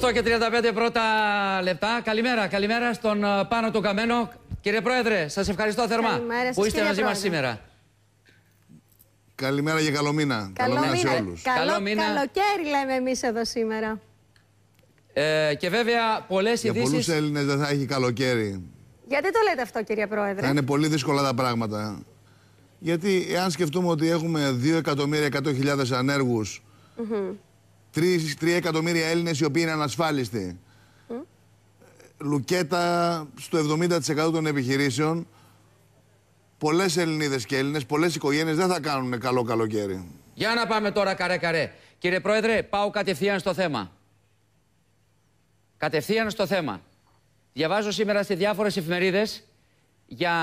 8 και 35 πρώτα λεπτά. Καλημέρα, καλημέρα στον ε, πάνω τον Καμένο. Κύριε Πρόεδρε, σας ευχαριστώ θερμά που είστε μαζί μας σήμερα. Καλημέρα και καλό μήνα. Καλό, μήνα σε όλους. Καλό, Καλοκαίρι λέμε εμείς εδώ σήμερα. Ε, και βέβαια πολλές ειδήσει. Για πολλούς Έλληνες δεν θα έχει καλοκαίρι. Γιατί το λέτε αυτό κύριε Πρόεδρε. Θα είναι πολύ δύσκολα τα πράγματα. Γιατί εάν σκεφτούμε ότι έχουμε 2.100.000 ανεργου Mm -hmm. 3 εκατομμύρια Έλληνες οι οποίοι είναι ανασφάλιστοι. Λουκέτα στο 70% των επιχειρήσεων. Πολλές Ελληνίδες και Έλληνες, πολλές οικογένειες δεν θα κάνουν καλό καλοκαίρι. Για να πάμε τώρα καρέ-καρέ. Κύριε Πρόεδρε, πάω κατευθείαν στο θέμα. Κατευθείαν στο θέμα. Διαβάζω σήμερα σε διάφορες εφημερίδες για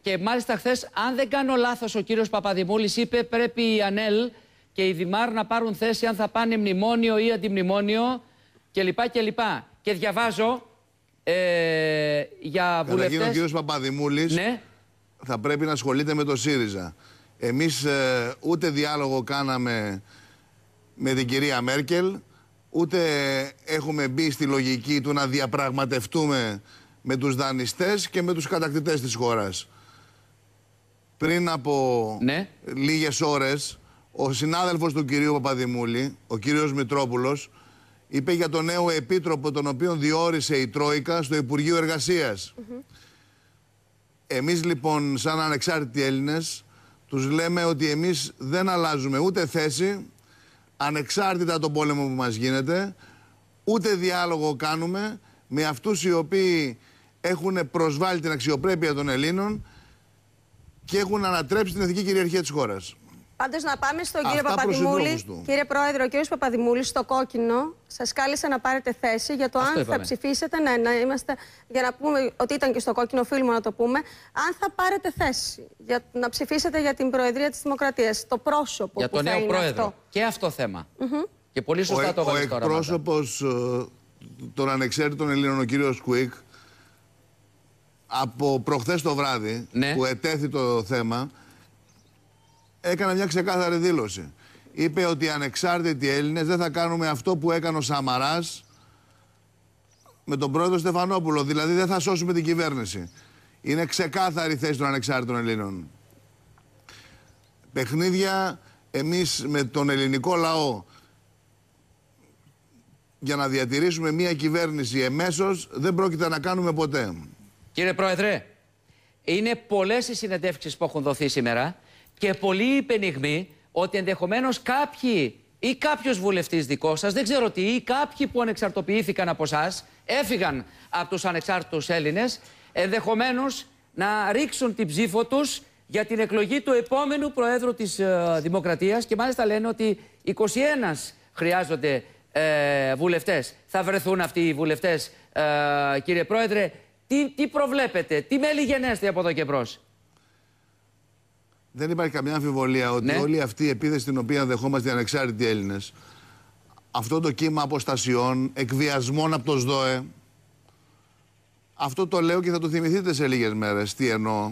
και μάλιστα χθες, αν δεν κάνω λάθος, ο κύριος Παπαδημούλης είπε πρέπει η ΑΝΕΛ και οι Δημάρ να πάρουν θέση αν θα πάνε μνημόνιο ή αντιμνημόνιο και κλπ. Και διαβάζω ε, για βουλευτές... Καταρχήν ο κ. Παπαδημούλης ναι. θα πρέπει να ασχολείται με το ΣΥΡΙΖΑ. Εμείς ε, ούτε διάλογο κάναμε με την κυρία Μέρκελ, ούτε έχουμε μπει στη λογική του να διαπραγματευτούμε με τους δανειστές και με τους κατακτητές της χώρας. Πριν από ναι. λίγες ώρες ο συνάδελφος του κυρίου Παπαδημούλη, ο κύριος Μητρόπουλος, είπε για τον νέο επίτροπο τον οποίο διόρισε η Τρόικα στο Υπουργείο Εργασίας. Mm Εμείς λοιπόν σαν ανεξάρτητοι Έλληνες τους λέμε ότι εμείς δεν αλλάζουμε ούτε θέση ανεξάρτητα τον πόλεμο που μας γίνεται ούτε διάλογο κάνουμε με αυτούς οι οποίοι έχουν προσβάλει την αξιοπρέπεια των Ελλήνων και έχουν ανατρέψει την εθνική κυριαρχία της χώρας. Πάντως να πάμε στον κύριο Παπαδημούλη. Κύριε Πρόεδρε, ο κύριος Παπαδημούλης στο κόκκινο σας κάλεσε να πάρετε θέση για το αν θα ψηφίσετε. Ναι, να είμαστε. Για να πούμε ότι ήταν και στο κόκκινο, οφείλουμε να το πούμε. Αν θα πάρετε θέση για να ψηφίσετε για την Προεδρία της Δημοκρατίας. Το πρόσωπο για τον νέο Πρόεδρο. Αυτό. Και αυτό θέμα. Mm Και πολύ σωστά ο, το Ο εκπρόσωπος ε, των ανεξαίρετων Ελλήνων, ο κύριος Κουίκ, από προχθές το βράδυ ναι. που ετέθη το θέμα, έκανε μια ξεκάθαρη δήλωση. Είπε ότι οι ανεξάρτητοι Έλληνες δεν θα κάνουμε αυτό που έκανε ο Σαμαράς με τον πρόεδρο Στεφανόπουλο. Δηλαδή δεν θα σώσουμε την κυβέρνηση. Είναι ξεκάθαρη θέση των ανεξάρτητων Ελλήνων. Παιχνίδια εμείς με τον ελληνικό λαό για να διατηρήσουμε μια κυβέρνηση εμέσως δεν πρόκειται να κάνουμε ποτέ. Κύριε Πρόεδρε, είναι πολλές οι συνεντεύξεις που έχουν δοθεί σήμερα και πολύ υπενιγμοί ότι ενδεχομένως κάποιοι ή κάποιος βουλευτής δικός σας, δεν ξέρω τι, ή κάποιοι που ανεξαρτοποιήθηκαν από εσά, έφυγαν από τους ανεξάρτητους Έλληνες, ενδεχομένως να ρίξουν την ψήφο τους για την εκλογή του επόμενου Προέδρου της ε, Δημοκρατίας. Και μάλιστα λένε ότι 21 χρειάζονται ε, βουλευτές. Θα βρεθούν αυτοί οι βουλευτές, ε, κύριε Πρόεδρε. Τι, τι προβλέπετε, τι μέλη γενέστε από εδώ και μπρος. Δεν υπάρχει καμιά αμφιβολία ότι ναι. όλη αυτή η επίθεση την οποία δεχόμαστε οι ανεξάρτητοι Έλληνες, αυτό το κύμα αποστασιών, εκβιασμών από το ΣΔΟΕ, αυτό το λέω και θα το θυμηθείτε σε λίγες μέρες. Τι εννοώ.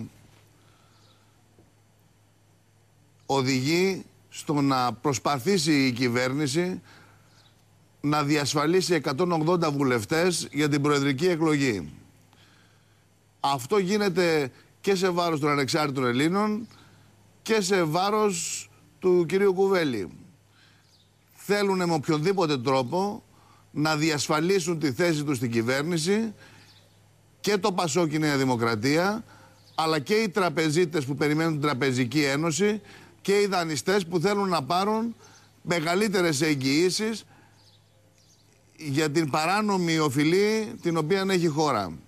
Οδηγεί στο να προσπαθήσει η κυβέρνηση να διασφαλίσει 180 βουλευτές για την προεδρική εκλογή. Αυτό γίνεται και σε βάρος των ανεξάρτητων Ελλήνων, και σε βάρος του κυρίου Κουβέλη. Θέλουν με οποιονδήποτε τρόπο να διασφαλίσουν τη θέση τους στην κυβέρνηση και το Πασόκ Νέα Δημοκρατία, αλλά και οι τραπεζίτες που περιμένουν την Τραπεζική Ένωση και οι δανειστές που θέλουν να πάρουν μεγαλύτερες εγγυήσεις για την παράνομη οφειλή την οποία έχει η χώρα.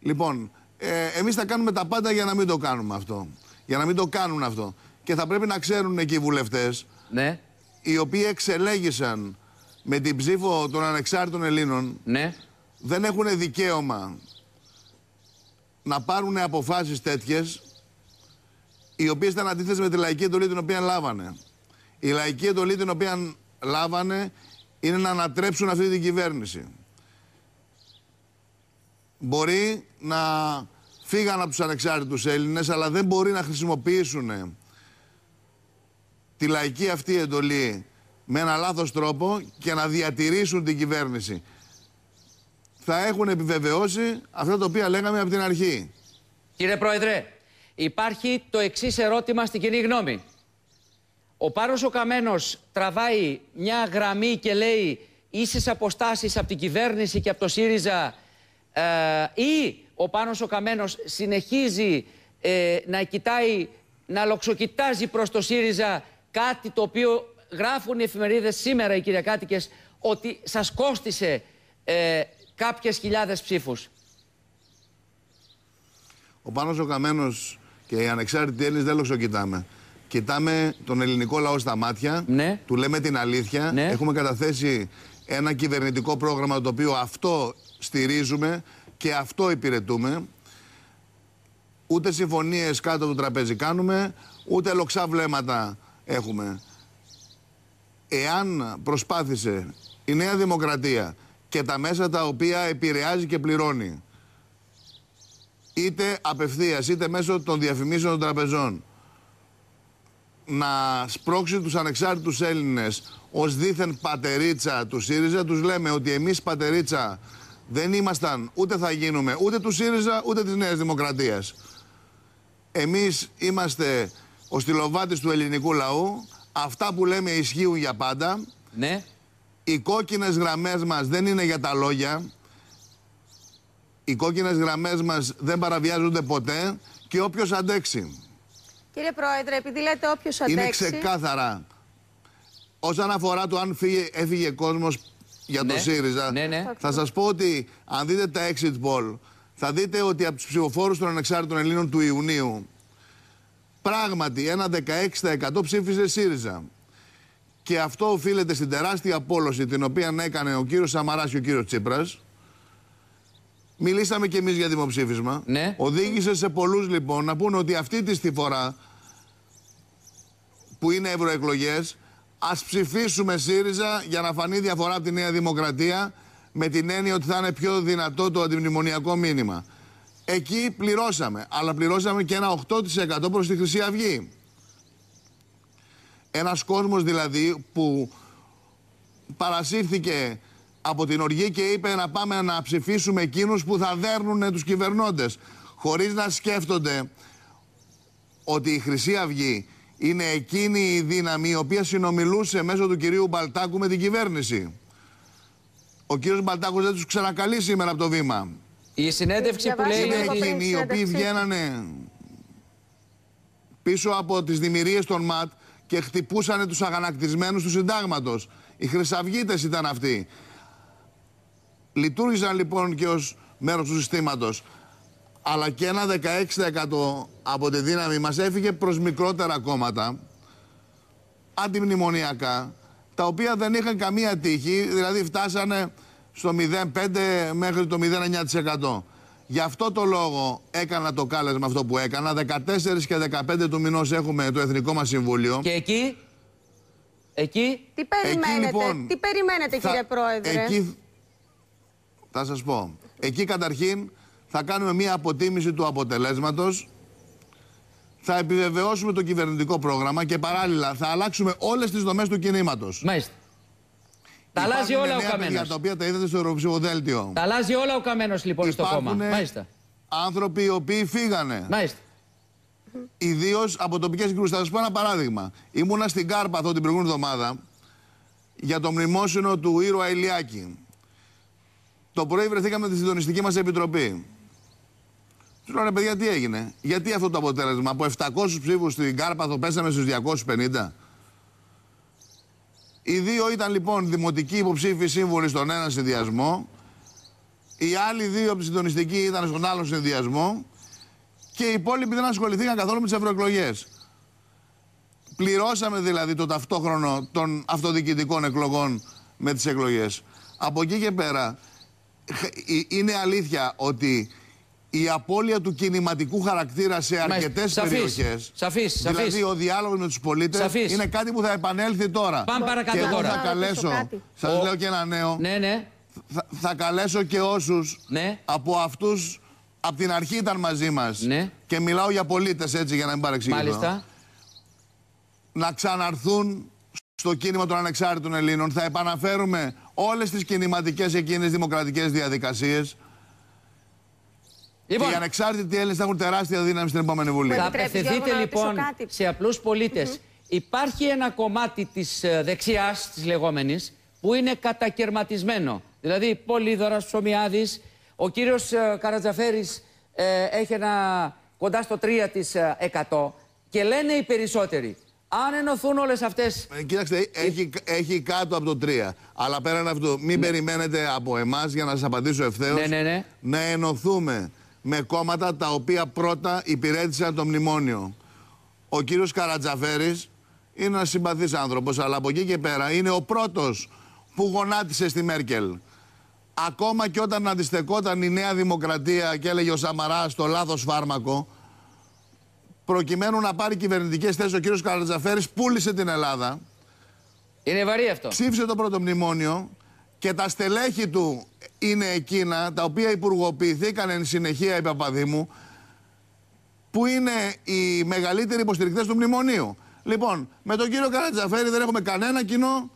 Λοιπόν, ε, εμείς θα κάνουμε τα πάντα για να μην το κάνουμε αυτό για να μην το κάνουν αυτό. Και θα πρέπει να ξέρουν εκεί οι βουλευτές, ναι. οι οποίοι εξελέγησαν με την ψήφο των ανεξάρτητων Ελλήνων, ναι. δεν έχουν δικαίωμα να πάρουν αποφάσεις τέτοιες, οι οποίες ήταν αντίθετες με τη λαϊκή εντολή την οποία λάβανε. Η λαϊκή εντολή την οποία λάβανε είναι να ανατρέψουν αυτή την κυβέρνηση. Μπορεί να φύγαν από τους ανεξάρτητους Έλληνες, αλλά δεν μπορεί να χρησιμοποιήσουν ε, τη λαϊκή αυτή εντολή με ένα λάθος τρόπο και να διατηρήσουν την κυβέρνηση. Θα έχουν επιβεβαιώσει αυτά τα οποία λέγαμε από την αρχή. Κύριε Πρόεδρε, υπάρχει το εξής ερώτημα στην κοινή γνώμη. Ο Πάρος ο Καμένος τραβάει μια γραμμή και λέει ίσες αποστάσεις από την κυβέρνηση και από το ΣΥΡΙΖΑ ε, ή ο Πάνος ο Καμένος συνεχίζει ε, να κοιτάει, να λοξοκοιτάζει προς το ΣΥΡΙΖΑ κάτι το οποίο γράφουν οι εφημερίδες σήμερα οι κυριακάτικες ότι σας κόστισε ε, κάποιες χιλιάδες ψήφους. Ο Πάνος ο Καμένος και οι ανεξάρτητοι Έλληνες δεν λοξοκοιτάμε. Κοιτάμε τον ελληνικό λαό στα μάτια, ναι. του λέμε την αλήθεια. Ναι. Έχουμε καταθέσει ένα κυβερνητικό πρόγραμμα το οποίο αυτό στηρίζουμε και αυτό υπηρετούμε. Ούτε συμφωνίες κάτω του τραπέζι κάνουμε, ούτε λοξά βλέμματα έχουμε. Εάν προσπάθησε η Νέα Δημοκρατία και τα μέσα τα οποία επηρεάζει και πληρώνει, είτε απευθείας είτε μέσω των διαφημίσεων των τραπεζών, να σπρώξει τους ανεξάρτητους Έλληνες ως δίθεν πατερίτσα του ΣΥΡΙΖΑ, τους λέμε ότι εμείς πατερίτσα δεν ήμασταν ούτε θα γίνουμε ούτε του ΣΥΡΙΖΑ ούτε της Νέας Δημοκρατίας. Εμείς είμαστε ο στυλοβάτης του ελληνικού λαού. Αυτά που λέμε ισχύουν για πάντα. Ναι. Οι κόκκινες γραμμές μας δεν είναι για τα λόγια. Οι κόκκινες γραμμές μας δεν παραβιάζονται ποτέ και όποιος αντέξει. Κύριε Πρόεδρε, επειδή λέτε όποιος αντέξει... Είναι ξεκάθαρα. Όσον αφορά το αν φύγε, έφυγε κόσμος για το ναι. ΣΥΡΙΖΑ. Ναι, ναι. Θα σας πω ότι αν δείτε τα exit poll, θα δείτε ότι από τους ψηφοφόρους των ανεξάρτητων Ελλήνων του Ιουνίου, πράγματι ένα 16% ψήφισε ΣΥΡΙΖΑ. Και αυτό οφείλεται στην τεράστια πόλωση την οποία έκανε ο κύριος Σαμαράς και ο κύριος Τσίπρας. Μιλήσαμε και εμείς για δημοψήφισμα. Οδήγησε σε πολλούς λοιπόν να πούνε ότι αυτή τη φορά που είναι ευρωεκλογές Ας ψηφίσουμε ΣΥΡΙΖΑ για να φανεί διαφορά από τη Νέα Δημοκρατία με την έννοια ότι θα είναι πιο δυνατό το αντιμνημονιακό μήνυμα. Εκεί πληρώσαμε, αλλά πληρώσαμε και ένα 8% προς τη Χρυσή Αυγή. Ένας κόσμος δηλαδή που παρασύρθηκε από την οργή και είπε να πάμε να ψηφίσουμε εκείνους που θα δέρνουν τους κυβερνώντες χωρίς να σκέφτονται ότι η Χρυσή Αυγή είναι εκείνη η δύναμη η οποία συνομιλούσε μέσω του κυρίου Μπαλτάκου με την κυβέρνηση. Ο κύριος Μπαλτάκος δεν τους ξανακαλεί σήμερα από το βήμα. Η συνέντευξη που λέει... Είναι εκείνοι οι οποίοι βγαίνανε πίσω από τις δημιουργίες των ΜΑΤ και χτυπούσαν τους αγανακτισμένους του συντάγματος. Οι χρυσαυγίτες ήταν αυτοί. Λειτουργήσαν λοιπόν και ως μέρος του συστήματος αλλά και ένα 16% από τη δύναμη μας έφυγε προς μικρότερα κόμματα, αντιμνημονιακά, τα οποία δεν είχαν καμία τύχη, δηλαδή φτάσανε στο 0,5 μέχρι το 0,9%. Γι' αυτό το λόγο έκανα το κάλεσμα αυτό που έκανα. 14 και 15 του μηνός έχουμε το Εθνικό μας Συμβούλιο. Και εκεί... Εκεί... Τι περιμένετε, λοιπόν, τι περιμένετε θα... κύριε Πρόεδρε. Εκεί... Θα σας πω. Εκεί καταρχήν θα κάνουμε μια αποτίμηση του αποτελέσματος, θα επιβεβαιώσουμε το κυβερνητικό πρόγραμμα και παράλληλα θα αλλάξουμε όλες τις δομές του κινήματος. Μάλιστα. Τα αλλάζει όλα ο Καμένος. Για τα οποία τα είδατε στο Ευρωψηφοδέλτιο. Τα αλλάζει όλα ο Καμένος λοιπόν στο κόμμα. Μάλιστα. άνθρωποι οι οποίοι φύγανε. Μάλιστα. Ιδίως από τοπικές συγκρούσει. Θα σας πω ένα παράδειγμα. Ήμουνα στην Κάρπαθο την προηγούμενη εβδομάδα για το μνημόσυνο του ήρωα Ηλιάκη. Το πρωί βρεθήκαμε τη συντονιστική μας επιτροπή. Του λέω ρε παιδιά, τι έγινε. Γιατί αυτό το αποτέλεσμα από 700 ψήφους στην Κάρπαθο πέσαμε στους 250. Οι δύο ήταν λοιπόν δημοτικοί υποψήφοι σύμβουλοι στον ένα συνδυασμό. Οι άλλοι δύο από ήταν στον άλλο συνδυασμό. Και οι υπόλοιποι δεν ασχοληθήκαν καθόλου με τις ευρωεκλογές. Πληρώσαμε δηλαδή το ταυτόχρονο των αυτοδιοικητικών εκλογών με τις εκλογές. Από εκεί και πέρα είναι αλήθεια ότι η απώλεια του κινηματικού χαρακτήρα σε αρκετέ περιοχές. Σαφής, Δηλαδή ο διάλογος με τους πολίτες είναι κάτι που θα επανέλθει τώρα. Πάμε λοιπόν, παρακάτω και Θα καλέσω. Σα λέω και ένα νέο. Ναι, ναι. Θα, καλέσω και όσους ναι. από αυτούς από την αρχή ήταν μαζί μας. Ναι. Και μιλάω για πολίτες έτσι για να μην παρεξηγηθώ. Μάλιστα. Να ξαναρθούν στο κίνημα των ανεξάρτητων Ελλήνων. Θα επαναφέρουμε όλες τις κινηματικές εκείνες δημοκρατικές διαδικασίες Λοιπόν, οι ανεξάρτητοι Έλληνες θα έχουν τεράστια δύναμη στην επόμενη Βουλή. Θα απευθυνθείτε λοιπόν σε απλούς πολίτες. Υπάρχει ένα κομμάτι της ε, δεξιάς, της λεγόμενης, που είναι κατακαιρματισμένο. Δηλαδή, Πολύδωρας, Σομιάδης ο κύριος ε, Καρατζαφέρης ε, έχει ένα κοντά στο 3% και λένε οι περισσότεροι. Αν ενωθούν όλες αυτές. κοίταξτε, έχει, έχει κάτω από το 3. Αλλά πέραν αυτού, μην ναι. περιμένετε από εμάς για να σας απαντήσω ευθέως. Ναι, ναι, ναι. Να ενωθούμε με κόμματα τα οποία πρώτα υπηρέτησαν το μνημόνιο. Ο κύριος Καρατζαφέρης είναι ένας συμπαθής άνθρωπος, αλλά από εκεί και πέρα είναι ο πρώτος που γονάτισε στη Μέρκελ. Ακόμα και όταν αντιστεκόταν η Νέα Δημοκρατία και έλεγε ο Σαμαράς το λάθος φάρμακο, προκειμένου να πάρει κυβερνητικές θέσεις ο κύριος Καρατζαφέρης, πούλησε την Ελλάδα. Είναι βαρύ αυτό. Ψήφισε το πρώτο μνημόνιο και τα στελέχη του είναι εκείνα τα οποία υπουργοποιηθήκαν εν συνεχεία, παπαδί Παπαδήμου, που είναι οι μεγαλύτεροι υποστηρικτές του μνημονίου. Λοιπόν, με τον κύριο Καρατζαφέρη δεν έχουμε κανένα κοινό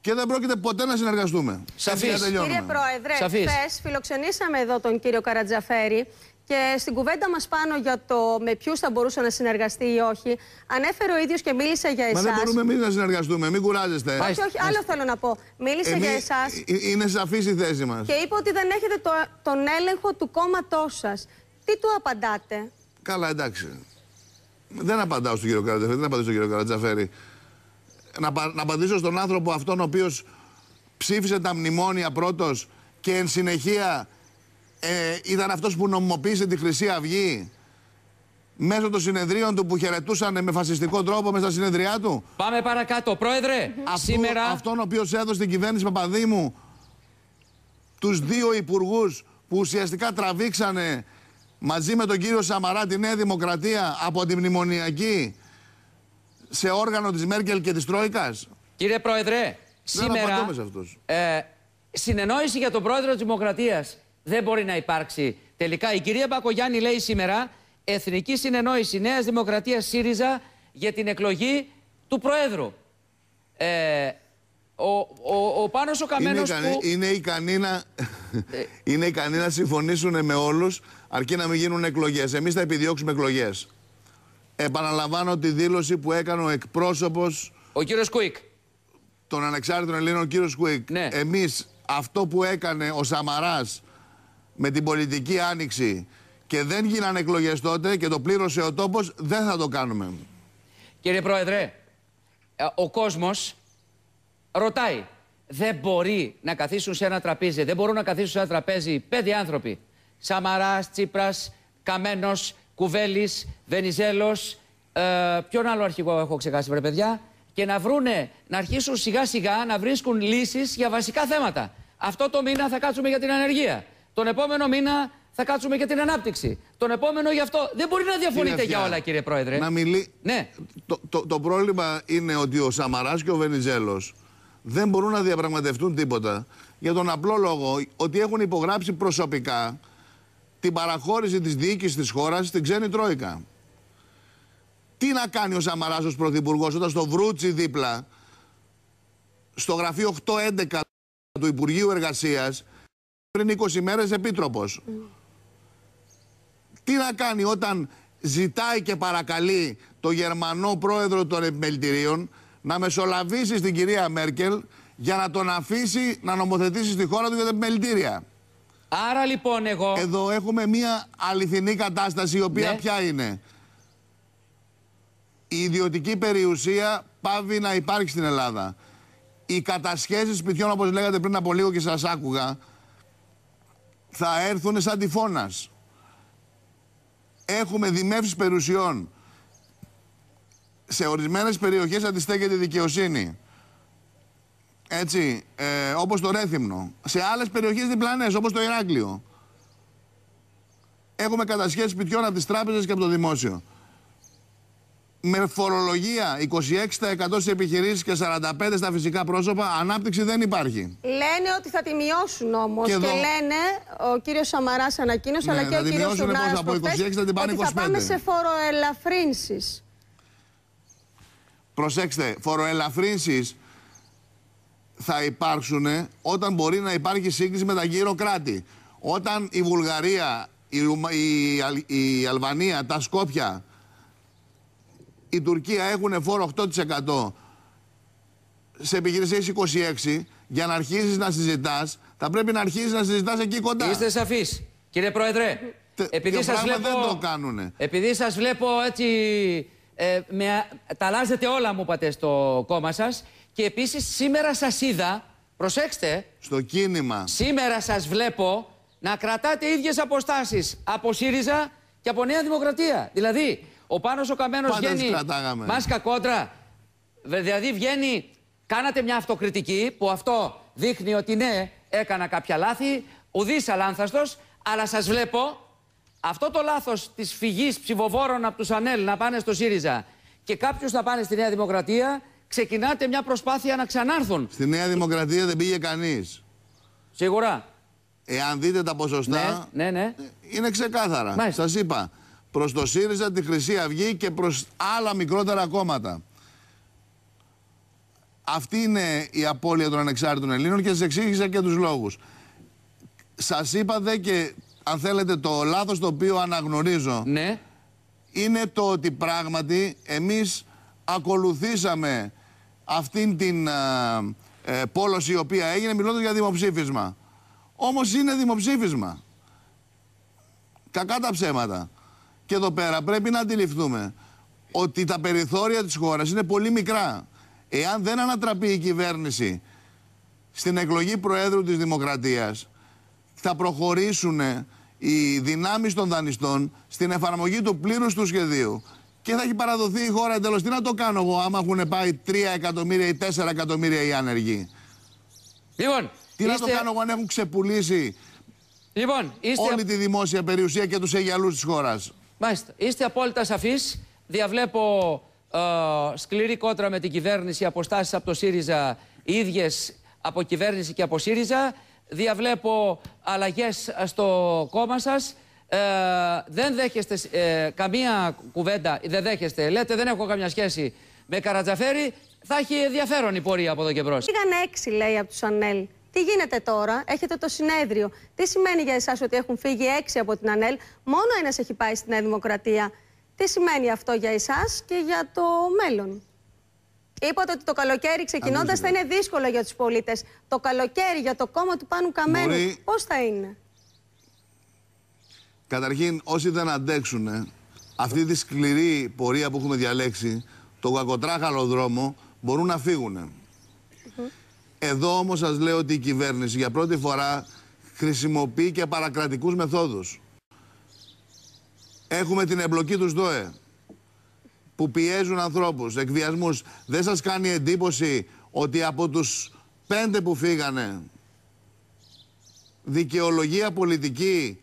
και δεν πρόκειται ποτέ να συνεργαστούμε. Σαφή. Κύριε Πρόεδρε, χθες φιλοξενήσαμε εδώ τον κύριο Καρατζαφέρη και στην κουβέντα μας πάνω για το με ποιους θα μπορούσε να συνεργαστεί ή όχι, ανέφερε ο ίδιος και μίλησε για εσά. Μα δεν μπορούμε εμείς να συνεργαστούμε, μην κουράζεστε. Όχι, όχι, άλλο θέλω να πω. Μίλησε εμείς... για εσάς. Είναι σαφής η θέση μας. Και είπε ότι δεν έχετε τον έλεγχο του κόμματός σας. Τι του απαντάτε. Καλά, εντάξει. Δεν απαντάω στον κύριο Καρατζαφέρη. Δεν απαντάω στον κύριο Καρατζαφέρη. Να, να απαντήσω στον άνθρωπο αυτόν ο οποίος ψήφισε τα μνημόνια πρώτος και εν συνεχεία ε, ήταν αυτός που νομιμοποίησε τη Χρυσή Αυγή μέσω των συνεδρίων του που χαιρετούσαν με φασιστικό τρόπο μέσα στα συνεδριά του. Πάμε παρακάτω. Πρόεδρε, Αυτό, σήμερα... Αυτόν ο οποίος έδωσε την κυβέρνηση Παπαδήμου τους δύο υπουργούς που ουσιαστικά τραβήξανε μαζί με τον κύριο Σαμαρά τη Νέα Δημοκρατία από την μνημονιακή σε όργανο της Μέρκελ και της Τρόικας. Κύριε Πρόεδρε, σήμερα... Ε, συνεννόηση για τον πρόεδρο της Δημοκρατίας δεν μπορεί να υπάρξει τελικά. Η κυρία Μπακογιάννη λέει σήμερα Εθνική Συνεννόηση Νέας Δημοκρατίας ΣΥΡΙΖΑ για την εκλογή του Προέδρου. Ε, ο, ο, ο Πάνος ο Καμένος είναι ικανή, που... Είναι ικανή, να... Ε. είναι ικανή να συμφωνήσουν με όλους αρκεί να μην γίνουν εκλογές. Εμείς θα επιδιώξουμε εκλογές. Επαναλαμβάνω τη δήλωση που έκανε ο εκπρόσωπος... Ο κύριος Κουίκ. Τον ανεξάρτητο Ελλήνων κύριος Κουίκ. Ναι. Εμείς αυτό που έκανε ο Σαμαράς με την πολιτική άνοιξη και δεν γίνανε εκλογές τότε και το πλήρωσε ο τόπος, δεν θα το κάνουμε. Κύριε Πρόεδρε, ε, ο κόσμος ρωτάει. Δεν μπορεί να καθίσουν σε ένα τραπέζι. Δεν μπορούν να καθίσουν σε ένα τραπέζι πέντε άνθρωποι. Σαμαράς, Τσίπρας, Καμένος, Κουβέλης, Βενιζέλος. Ε, ποιον άλλο αρχηγό έχω ξεχάσει, βρε παιδιά. Και να βρούνε, να αρχίσουν σιγά σιγά να βρίσκουν λύσεις για βασικά θέματα. Αυτό το μήνα θα κάτσουμε για την ανεργία. Τον επόμενο μήνα θα κάτσουμε για την ανάπτυξη. Τον επόμενο γι' αυτό. Δεν μπορεί να διαφωνείτε για όλα, κύριε Πρόεδρε. Να μιλεί. Ναι. Το, το, το πρόβλημα είναι ότι ο Σαμαράς και ο Βενιζέλος δεν μπορούν να διαπραγματευτούν τίποτα για τον απλό λόγο ότι έχουν υπογράψει προσωπικά την παραχώρηση της διοίκησης της χώρας στην ξένη Τρόικα. Τι να κάνει ο Σαμαράς ως πρωθυπουργός όταν στο Βρούτσι δίπλα, στο γραφείο 811 του Υπουργείου Εργασίας, πριν 20 μέρες επίτροπος. Τι να κάνει όταν ζητάει και παρακαλεί το Γερμανό πρόεδρο των επιμελητηρίων να μεσολαβήσει στην κυρία Μέρκελ για να τον αφήσει να νομοθετήσει στη χώρα του για τα επιμελητήρια. Άρα λοιπόν εγώ... Εδώ έχουμε μια αληθινή κατάσταση η οποία ναι. ποια είναι. Η ιδιωτική περιουσία πάβει να υπάρχει στην Ελλάδα. Οι κατασχέσεις σπιτιών όπως λέγατε πριν από λίγο και σας άκουγα θα έρθουν σαν τυφώνας. Έχουμε δημεύσεις περιουσιών. Σε ορισμένες περιοχές αντιστέκεται η δικαιοσύνη. Έτσι, ε, όπως το Ρέθυμνο. Σε άλλες περιοχές διπλανές, όπως το Ηράκλειο. Έχουμε κατασχέσει σπιτιών από τις τράπεζες και από το δημόσιο με φορολογία 26% στις επιχειρήσεις και 45% στα φυσικά πρόσωπα, ανάπτυξη δεν υπάρχει. Λένε ότι θα τη μειώσουν όμως και, λένε, ο κύριος Σαμαράς ανακοίνωσε, ναι, αλλά και ο κύριος Σουρνάρας προχθές, θα την ότι 25. θα πάμε σε φοροελαφρύνσεις. Προσέξτε, φοροελαφρύνσεις θα υπάρξουν όταν μπορεί να υπάρχει σύγκριση με τα γύρω κράτη. Όταν η Βουλγαρία, η, η Αλβανία, τα Σκόπια η Τουρκία έχουν φόρο 8% σε επιχειρήσεις 26, για να αρχίσεις να συζητάς, θα πρέπει να αρχίσεις να συζητάς εκεί κοντά. Είστε σαφείς, κύριε Πρόεδρε. Επειδή σα βλέπω, δεν το κάνουνε. Επειδή σας βλέπω έτσι. Ε, με, ταλάζετε όλα, μου είπατε, στο κόμμα σας. Και επίσης σήμερα σας είδα. Προσέξτε. Στο κίνημα. Σήμερα σας βλέπω να κρατάτε ίδιες αποστάσεις από ΣΥΡΙΖΑ και από Νέα Δημοκρατία. Δηλαδή, ο Πάνος ο Καμένος βγαίνει. Μάσκα κόντρα. Δηλαδή βγαίνει. Κάνατε μια αυτοκριτική που αυτό δείχνει ότι ναι, έκανα κάποια λάθη. Ουδής αλάνθαστος, αλλά σας βλέπω. Αυτό το λάθος της φυγής ψηφοφόρων από τους Ανέλ να πάνε στο ΣΥΡΙΖΑ και κάποιου να πάνε στη Νέα Δημοκρατία, ξεκινάτε μια προσπάθεια να ξανάρθουν. Στη Νέα Δημοκρατία δεν πήγε κανείς. Σίγουρα. Εάν δείτε τα ποσοστά. ναι, ναι. ναι. Είναι ξεκάθαρα. Σας είπα προς το ΣΥΡΙΖΑ, τη Χρυσή Αυγή και προς άλλα μικρότερα κόμματα. Αυτή είναι η απώλεια των ανεξάρτητων Ελλήνων και σας εξήγησα και τους λόγους. Σας είπα και αν θέλετε το λάθος το οποίο αναγνωρίζω ναι. είναι το ότι πράγματι εμείς ακολουθήσαμε αυτήν την ε, πόλωση η οποία έγινε μιλώντας για δημοψήφισμα. Όμως είναι δημοψήφισμα. Κακά τα ψέματα. Και εδώ πέρα πρέπει να αντιληφθούμε ότι τα περιθώρια της χώρας είναι πολύ μικρά. Εάν δεν ανατραπεί η κυβέρνηση στην εκλογή Προέδρου της Δημοκρατίας, θα προχωρήσουν οι δυνάμεις των δανειστών στην εφαρμογή του πλήρους του σχεδίου. Και θα έχει παραδοθεί η χώρα εντελώς. Τι να το κάνω εγώ άμα έχουν πάει 3 εκατομμύρια ή 4 εκατομμύρια οι άνεργοι. Λοιπόν, Τι να το κάνω εγώ αν έχουν ξεπουλήσει λοιπόν, είστε... όλη τη δημόσια περιουσία και τους αιγιαλούς της χώρας. Μάλιστα. Είστε απόλυτα σαφείς. Διαβλέπω ε, σκληρή κότρα με την κυβέρνηση, αποστάσεις από το ΣΥΡΙΖΑ ίδιες από κυβέρνηση και από ΣΥΡΙΖΑ. Διαβλέπω αλλαγές στο κόμμα σας. Ε, δεν δέχεστε ε, καμία κουβέντα, δεν δέχεστε. Λέτε δεν έχω καμιά σχέση με Καρατζαφέρη. Θα έχει ενδιαφέρον η πορεία από εδώ και μπρος. Πήγαν έξι, λέει, από τους Ανέλ τι γίνεται τώρα, έχετε το συνέδριο. Τι σημαίνει για εσάς ότι έχουν φύγει έξι από την ΑΝΕΛ, μόνο ένας έχει πάει στη Νέα Δημοκρατία. Τι σημαίνει αυτό για εσάς και για το μέλλον. Είπατε ότι το καλοκαίρι ξεκινώντας θα είναι δύσκολο για τους πολίτες. Το καλοκαίρι για το κόμμα του Πάνου Καμένου, Μπορεί... πώς θα είναι. Καταρχήν, όσοι δεν αντέξουν ε, αυτή τη σκληρή πορεία που έχουμε διαλέξει, τον κακοτράχαλο δρόμο, μπορούν να φύγουν. Εδώ όμως σας λέω ότι η κυβέρνηση για πρώτη φορά χρησιμοποιεί και παρακρατικούς μεθόδους. Έχουμε την εμπλοκή του ΔΟΕ που πιέζουν ανθρώπους, εκβιασμούς. Δεν σας κάνει εντύπωση ότι από τους πέντε που φύγανε δικαιολογία πολιτική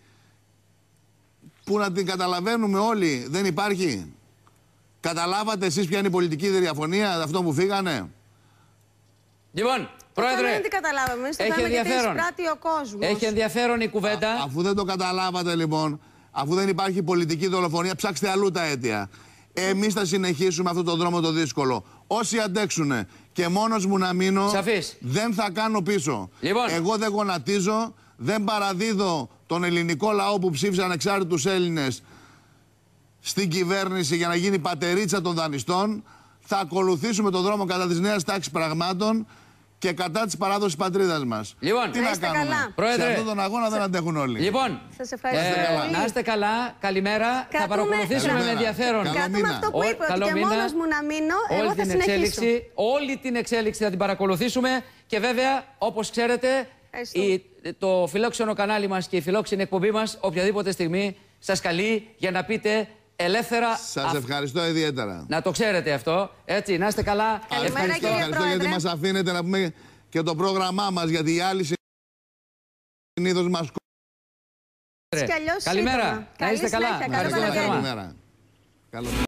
που να την καταλαβαίνουμε όλοι δεν υπάρχει. Καταλάβατε εσείς ποια είναι η πολιτική διαφωνία αυτών που φύγανε. Λοιπόν, Πρόεδρε, δεν την καταλάβαμε. έχει ενδιαφέρον. ο κόσμος. Έχει ενδιαφέρον η κουβέντα. αφού δεν το καταλάβατε λοιπόν, αφού δεν υπάρχει πολιτική δολοφονία, ψάξτε αλλού τα αίτια. Εμείς θα συνεχίσουμε αυτό το δρόμο το δύσκολο. Όσοι αντέξουν και μόνος μου να μείνω, δεν θα κάνω πίσω. Λοιπόν. Εγώ δεν γονατίζω, δεν παραδίδω τον ελληνικό λαό που ψήφισε ανεξάρτητου Έλληνες στην κυβέρνηση για να γίνει πατερίτσα των δανειστών. Θα ακολουθήσουμε τον δρόμο κατά της νέας τάξης πραγμάτων και κατά της παράδοσης πατρίδας μας. Λοιπόν, τι να, κάνουμε. Πρόεδρε, σε αυτόν τον αγώνα δεν αντέχουν όλοι. Λοιπόν, σας Ε, να είστε καλά. Καλημέρα. Κατούμε, θα παρακολουθήσουμε με ενδιαφέρον. Και αυτό που είπε, και μόνος μου να μείνω, όλη εγώ θα την συνεχίσω. Εξέλιξη, όλη την εξέλιξη θα την παρακολουθήσουμε και βέβαια, όπως ξέρετε, το φιλόξενο κανάλι μας και η φιλόξενη εκπομπή μας οποιαδήποτε στιγμή σας καλεί για να πείτε ελεύθερα. Σας ευχαριστώ ιδιαίτερα. Να το ξέρετε αυτό. Έτσι, να είστε καλά. Καλημέρα, ευχαριστώ. Κύριε ευχαριστώ γιατί μας αφήνετε να πούμε και το πρόγραμμά μας. Γιατί οι άλλοι συνήθως μας Καλημέρα. Να είστε καλά. Καλό Καλημέρα.